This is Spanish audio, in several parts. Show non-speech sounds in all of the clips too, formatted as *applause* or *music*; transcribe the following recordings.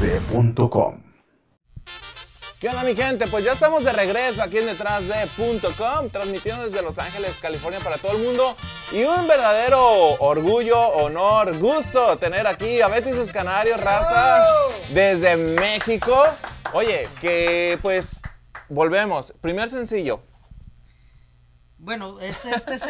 detrásde.com. ¿Qué onda mi gente? Pues ya estamos de regreso aquí en detrás detrásde.com, transmitiendo desde Los Ángeles, California para todo el mundo. Y un verdadero orgullo, honor, gusto tener aquí a Betty sus Canarios, raza, ¡Oh! desde México. Oye, que pues volvemos. Primer sencillo, bueno, este es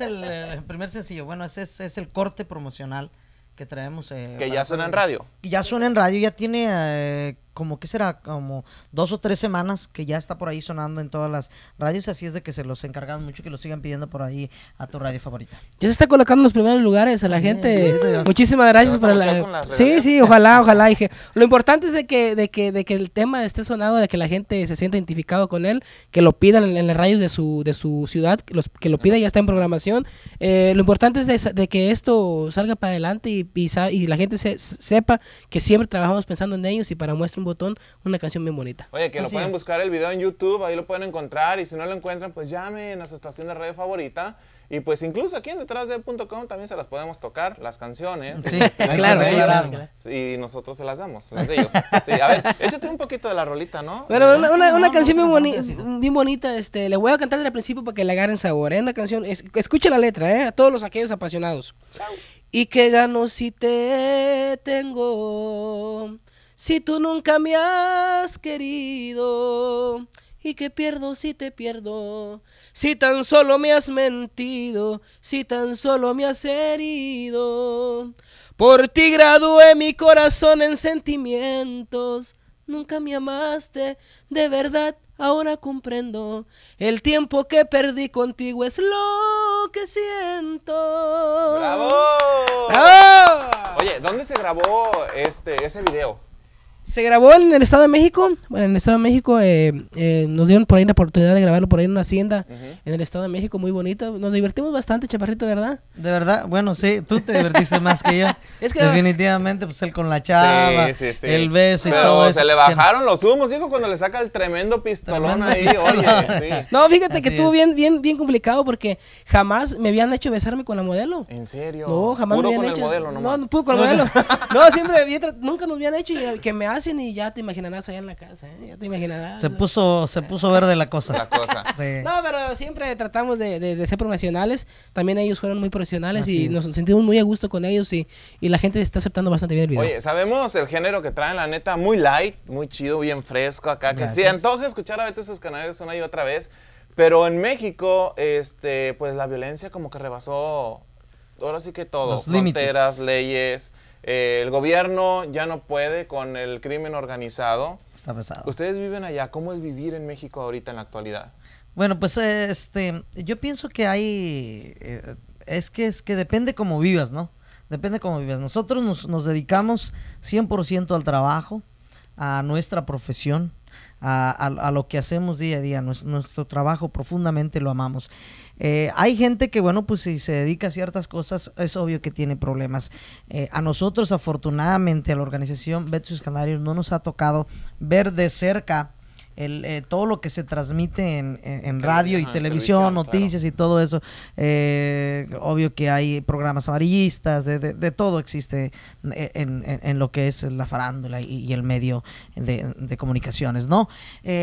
el, *laughs* eh, primer sencillo. Bueno, ese es el corte promocional que traemos. Eh, que ya suena en radio. ya suena en radio, ya tiene eh, como que será como dos o tres semanas que ya está por ahí sonando en todas las radios así es de que se los encargamos mucho que lo sigan pidiendo por ahí a tu radio favorita ya se está colocando en los primeros lugares a la gente muchísimas gracias por la sí sí ojalá ojalá dije lo importante es de que de que de que el tema esté sonado de que la gente se sienta identificado con él que lo pidan en, las radios de su de su ciudad que, lo pida ya está en programación eh, lo importante es de, que esto salga para adelante y, y la gente se, sepa que siempre trabajamos pensando en ellos y para muestra botón, una canción bien bonita. Oye, que lo pueden buscar el video en YouTube, ahí lo pueden encontrar y si no lo encuentran, pues llamen a su estación de radio favorita. Y pues incluso aquí en detrás com también se las podemos tocar, las canciones. Sí, *laughs* claro, claro, Y nosotros se las damos, las de ellos. Sí, a ver, tiene un poquito de la rolita, ¿no? Bueno, una, una, canción bien, bien, bonita, este, le voy a cantar desde el principio para que le agarren sabor. Es ¿eh? una canción, es, escucha la letra, ¿eh? A todos los aquellos apasionados. Y que gano si te tengo si tú nunca me has querido, y que pierdo si te pierdo, si tan solo me has mentido, si tan solo me has herido. Por ti gradué mi corazón en sentimientos, nunca me amaste, de verdad ahora comprendo, el tiempo que perdí contigo es lo que siento. ¡Bravo! ¡Bravo! Oye, ¿dónde se grabó este, ese video? Se grabó en el Estado de México. Bueno, en el Estado de México eh, eh, nos dieron por ahí la oportunidad de grabarlo por ahí en una hacienda en el Estado de México, muy bonito. Nos divertimos bastante, chaparrito, ¿verdad? De verdad, bueno, sí, tú te divertiste más que yo. *laughs* Es que definitivamente, pues él con la chava, sí, sí, sí. el beso y todo se Se le pues, bajaron los humos, dijo, cuando le saca el tremendo pistolón ahí, *laughs* No, fíjate que estuvo bien, bien, bien complicado porque jamás me habían hecho besarme con la modelo. ¿En serio? No, jamás me habían hecho. modelo No, no pudo con el modelo. *laughs* no, siempre, nunca nos habían hecho y eh, que me hacen y ya te imaginarás allá en la casa, ¿eh? ya te imaginarás. Se puso, se puso verde la cosa. La cosa. *laughs* No, pero siempre tratamos de, ser profesionales. También ellos fueron muy profesionales y nos sentimos muy a gusto con ellos y, y, la gente está aceptando bastante bien el video. Oye, sabemos el género que traen, la neta, muy light, muy chido, bien fresco acá. Que sí, antoja escuchar a veces sus canales una y otra vez. Pero en México, este, pues la violencia como que rebasó ahora sí que todo. Los fronteras, leyes. Eh, el gobierno ya no puede con el crimen organizado. Está pesado. Ustedes viven allá. ¿Cómo es vivir en México ahorita en la actualidad? Bueno, pues este, yo pienso que hay, eh, es que es que depende cómo vivas, ¿no? Depende cómo vivas. Nosotros nos, nos dedicamos 100% al trabajo, a nuestra profesión a, lo que hacemos día a día. Nuestro, trabajo profundamente lo amamos. Eh, hay gente que, bueno, pues si se dedica a ciertas cosas, es obvio que tiene problemas. Eh, a nosotros, afortunadamente, a la organización Betsus Canarios no nos ha tocado ver de cerca eh, todo lo que se transmite en, radio y televisión, noticias y todo eso. Eh, obvio que hay programas amarillistas, de, todo existe eh, en, lo que es la farándula y, el medio de, comunicaciones, ¿no?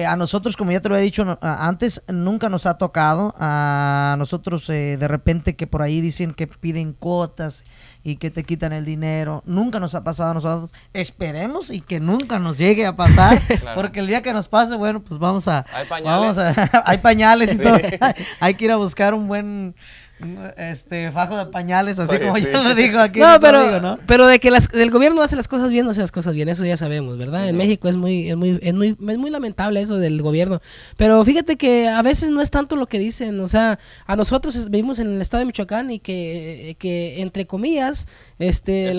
a nosotros, como ya te lo he dicho antes, nunca nos ha tocado. A nosotros, de repente, que por ahí dicen que piden cuotas y que te quitan el dinero. Nunca nos ha pasado a nosotros. Esperemos y que nunca nos llegue a pasar, *laughs* porque el día que nos pase, bueno, pues vamos a... Hay pañales. Vamos a, *laughs* hay pañales y todo. *laughs* hay que ir a buscar un buen, este fajo de pañales, así como ya lo dijo aquí. No, pero, de que las, el gobierno hace las cosas bien, no hace las cosas bien, eso ya sabemos, ¿verdad? En México es muy, es muy, es muy, lamentable eso del gobierno. Pero fíjate que a veces no es tanto lo que dicen, o sea, a nosotros vivimos en el estado de Michoacán y que, entre comillas, este,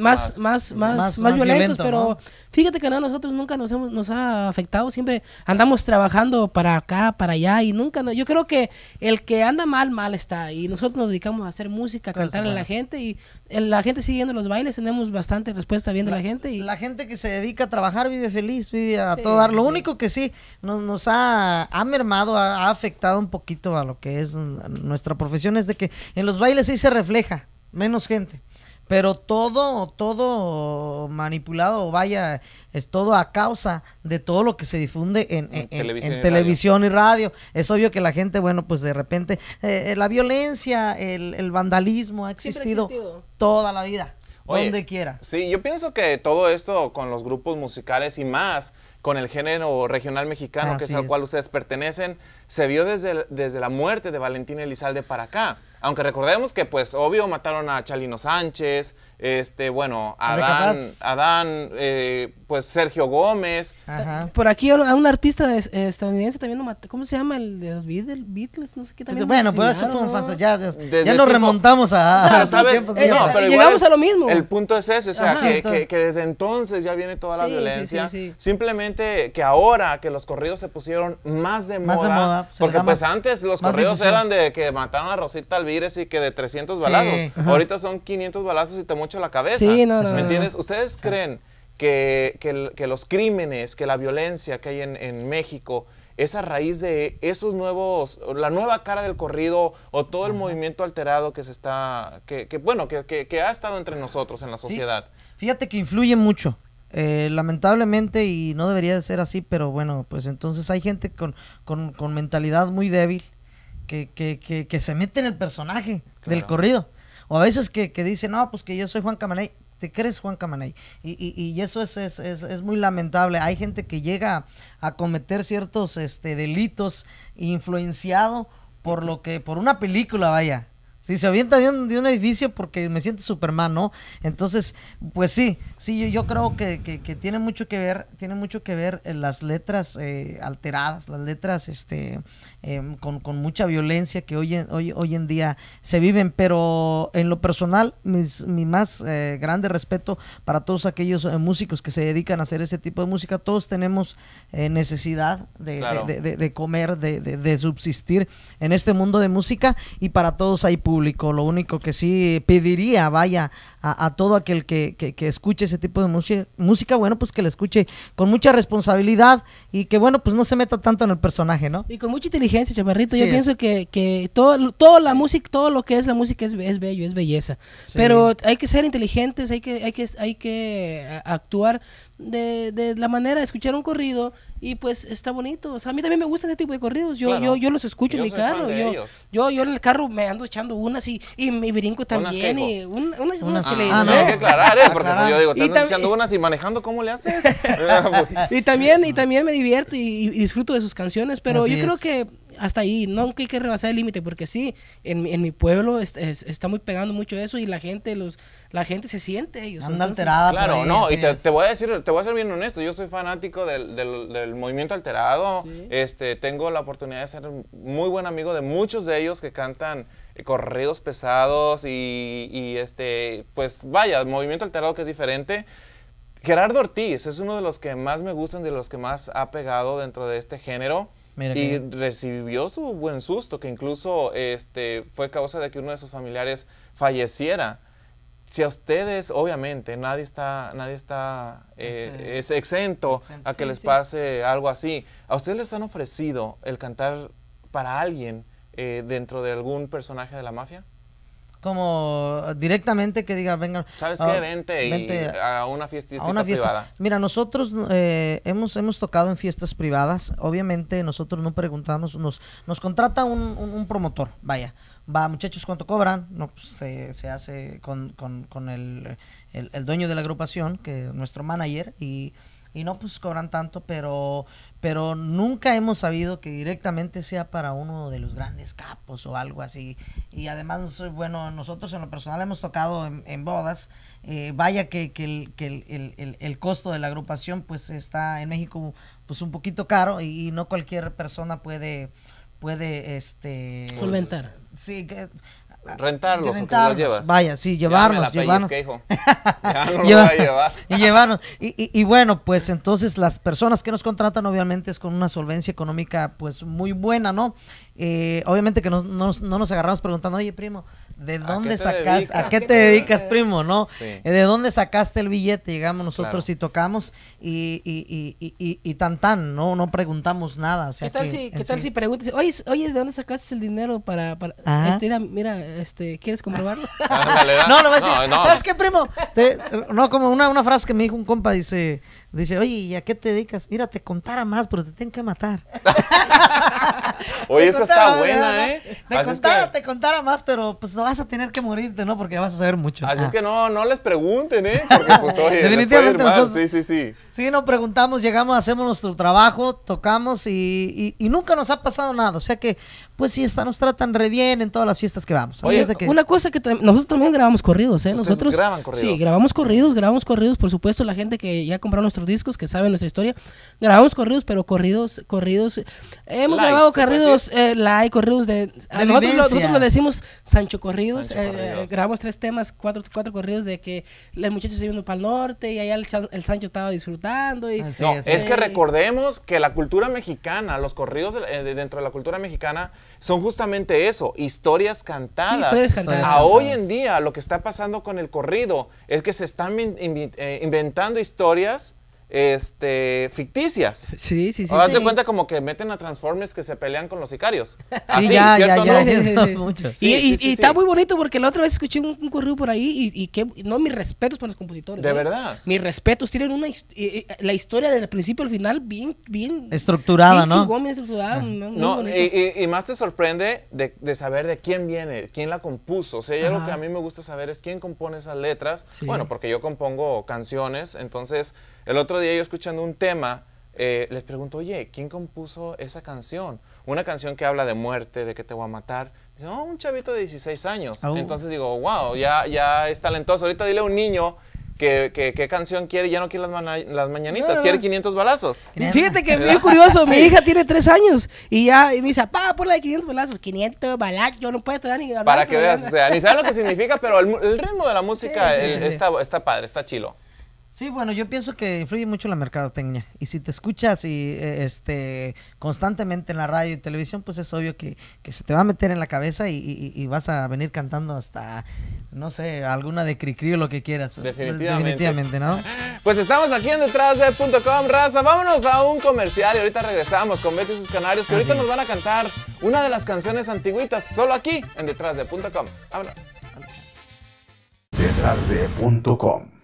más, más, más, más, violentos, pero fíjate que a nosotros nunca nos, hemos, nos ha afectado, siempre andamos trabajando para acá, para allá y nunca, yo creo que el que anda mal, mal está y nosotros nos dedicamos a hacer música, a cantar a la gente y eh, la gente siguiendo los bailes tenemos bastante respuesta viendo la, gente. Y... La gente que se dedica a trabajar vive feliz, vive a todo dar. Lo único que sí nos, ha, mermado, ha, ha, afectado un poquito a lo que es nuestra profesión es de que en los bailes sí se refleja menos gente pero todo, todo manipulado, vaya, es todo a causa de todo lo que se difunde en, televisión, y radio. Es obvio que la gente, bueno, pues de repente, eh, eh, la violencia, el, vandalismo ha existido, toda la vida, donde quiera. Sí, yo pienso que todo esto con los grupos musicales y más con el género regional mexicano, que es al cual ustedes pertenecen, se vio desde, desde la muerte de Valentín Elizalde para acá. Aunque recordemos que, pues, obvio, mataron a Chalino Sánchez, este, bueno, Adán, Adán eh, pues Sergio Gómez. Por aquí a un artista estadounidense también lo mató. ¿Cómo se llama? El de los Beatles, no sé qué también. Pues, bueno, pero eso fue un fan, ya, lo remontamos a. Eh, llegamos a lo mismo. El punto es ese, o sea, que, desde entonces ya viene toda la violencia. Simplemente que ahora que los corridos se pusieron más de moda. porque pues antes los corridos eran de que mataron a Rosita Alvira decir que de 300 balazos. Ahorita son 500 balazos y te mucho la cabeza. ¿Me entiendes? ¿Ustedes creen que, los crímenes, que la violencia que hay en, México es a raíz de esos nuevos, la nueva cara del corrido o todo el movimiento alterado que se está, que, bueno, que, ha estado entre nosotros en la sociedad. Fíjate que influye mucho. Eh, lamentablemente, y no debería de ser así, pero bueno, pues entonces hay gente con, con, con mentalidad muy débil, que, que, que, se mete en el personaje del corrido. O a veces que, que dice, no, pues que yo soy Juan Camaney. ¿Te crees Juan Camaney? Y, y, y eso es, es, es, es, muy lamentable. Hay gente que llega a cometer ciertos este, delitos influenciado por lo que, por una película, vaya. Si se avienta de un, de un edificio porque me siente Superman, ¿no? Entonces, pues sí, sí, yo, creo que, tiene mucho que ver, tiene mucho que ver eh, las letras eh, alteradas, las letras este, em, con, mucha violencia que hoy, hoy, hoy en día se viven. Pero en lo personal, mi más eh, grande respeto para todos aquellos músicos que se dedican a hacer ese tipo de música. Todos tenemos necesidad de, comer, de, de subsistir en este mundo de música y para todos hay público lo único que sí pediría, vaya, a, todo aquel que, escuche ese tipo de música, música, bueno, pues que la escuche con mucha responsabilidad y que, bueno, pues no se meta tanto en el personaje, ¿no? Y con mucha inteligencia, chamarrito, Yo pienso que, todo, toda la música, todo lo que es la música es, bello, es belleza. Pero hay que ser inteligentes, hay que, hay que, hay que eh, actuar de, de, la manera de escuchar un corrido y pues está bonito. O sea, a mí también me gustan ese tipo de corridos. Yo yo, yo los escucho en mi carro. Yo, yo, en el carro me ando echando unas y, y mi brinco también. y unas, unas, ah, ah, no. Hay que aclarar, ¿eh? Pues yo digo, echando unas y manejando, ¿cómo le haces? *laughs* y, también, y también me divierto y, disfruto de sus canciones, pero yo creo que hasta ahí, no hay que rebasar el límite, porque sí, en mi, en mi pueblo está muy pegando mucho eso y la gente, los, la gente se siente ellos. Anda alterada. Claro, no, y te, te, voy a decir, te voy a ser bien honesto, yo soy fanático del, del, movimiento alterado, este, tengo la oportunidad de ser muy buen amigo de muchos de ellos que cantan eh, corridos pesados y, y este, pues vaya, movimiento alterado que es diferente. Gerardo Ortiz es uno de los que más me gustan, de los que más ha pegado dentro de este género y recibió su buen susto, que incluso este, fue causa de que uno de sus familiares falleciera. Si a ustedes, obviamente, nadie está, nadie está eh, es, exento, a que les pase algo así. ¿A ustedes les han ofrecido el cantar para alguien eh, dentro de algún personaje de la mafia? como directamente que diga, venga. ¿Sabes qué? Ah, vente, a una fiesta privada. Mira, nosotros eh, hemos, hemos tocado en fiestas privadas. Obviamente nosotros no preguntamos, nos, nos contrata un, promotor, vaya. Va, muchachos, ¿cuánto cobran? No, pues, se, hace con, el, dueño de la agrupación, que es nuestro manager, y y no pues cobran tanto, pero, pero nunca hemos sabido que directamente sea para uno de los grandes capos o algo así. Y además, bueno, nosotros en lo personal hemos tocado en, bodas, eh, vaya que, el, costo de la agrupación pues está en México pues un poquito caro y, no cualquier persona puede puede este solventar sí que, rentarlos, rentarlos. Los llevas? Vaya, sí, llevarnos, llevarnos. *laughs* *laughs* Y llevarnos. Y, y, y, bueno, pues entonces las personas que nos contratan obviamente es con una solvencia económica pues muy buena, ¿no? Eh, obviamente que no, no nos agarramos preguntando, oye primo, ¿de dónde sacaste? a qué te dedicas, primo, no? Eh, ¿De dónde sacaste el billete? Llegamos nosotros y tocamos y, tan tan, no, no preguntamos nada. ¿Qué tal, si, ¿qué tal si preguntas, oye, oye, ¿de dónde sacaste el dinero para, ah. este, mira, este, ¿quieres comprobarlo? *laughs* no, no, no, no, ¿sabes qué, primo? no, como una, una frase que me dijo un compa, dice, Dice, oye, ¿y a qué te dedicas? Mira, te contara más, pero te tengo que matar. *laughs* oye, esa está buena, ¿eh? Te contara, te contara más, pero pues vas a tener que morirte, ¿no? Porque vas a saber mucho. Así es ah. que no, no les pregunten, ¿eh? Porque pues, *laughs* oye, Definitivamente nosotros... Sí, sí, sí. Sí, no preguntamos, llegamos, hacemos nuestro trabajo, tocamos y, nunca nos ha pasado nada. O sea que, pues sí, nos tratan re bien en todas las fiestas que vamos. Oye, es de que... una cosa que nosotros también grabamos corridos, ¿eh? Nosotros... Sí, grabamos corridos, grabamos corridos. Por supuesto, la gente que ya compró nuestros discos, que saben nuestra historia. Grabamos corridos, pero corridos, corridos. Hemos grabado corridos, eh, la corridos de. nosotros, lo decimos Sancho eh, Corridos. grabamos tres temas, cuatro, corridos de que el muchacho se uno para el norte y allá el, Sancho estaba disfrutando. Y, es que eh, recordemos que la cultura mexicana, los corridos dentro de la cultura mexicana, son justamente eso, historias cantadas. hoy en día lo que está pasando con el corrido es que se están inventando historias este, ficticias. Sí, sí, sí. Ahora cuenta como que meten a Transformers que se pelean con los sicarios. Así, sí, ¿cierto? ¿no? y, está muy bonito porque la otra vez escuché un, corrido por ahí y, que, no, mis respetos para los compositores. De ¿eh? verdad. Mis respetos, tienen una, eh, eh, la historia del principio al final bien, bien. Estructurada, ¿no? estructurada. Ah. y, más te sorprende de, saber de quién viene, quién la compuso. O sea, ya lo que a mí me gusta saber es quién compone esas letras. Bueno, porque yo compongo canciones, entonces el otro día yo escuchando un tema, eh, les pregunto, oye, ¿quién compuso esa canción? Una canción que habla de muerte, de que te voy a matar. Dice, no, oh, un chavito de 16 años. Entonces digo, wow, ya, ya es talentoso. Ahorita dile a un niño que qué, canción quiere, ya no quiere las, mañanitas, quiere 500 balazos. Fíjate que es *laughs* curioso, mi hija tiene 3 años y ya y me dice, pa, por la de 500 balazos, 500 balazos, yo no puedo todavía ni hablar. Para que veas, o sea, ni sabes lo que significa, pero el, ritmo de la música está, está padre, está chilo. Sí, bueno, yo pienso que influye mucho la mercadotecnia. Y si te escuchas y eh, este constantemente en la radio y televisión, pues es obvio que, se te va a meter en la cabeza y, vas a venir cantando hasta, no sé, alguna de Cricri o lo que quieras. Definitivamente. Definitivamente, ¿no? *laughs* Pues estamos aquí en detrás de raza. Vámonos a un comercial y ahorita regresamos con Betty y sus canarios, que ahorita nos van a cantar una de las canciones antiguitas, solo aquí en detrás de .com. Vámonos. Detrás de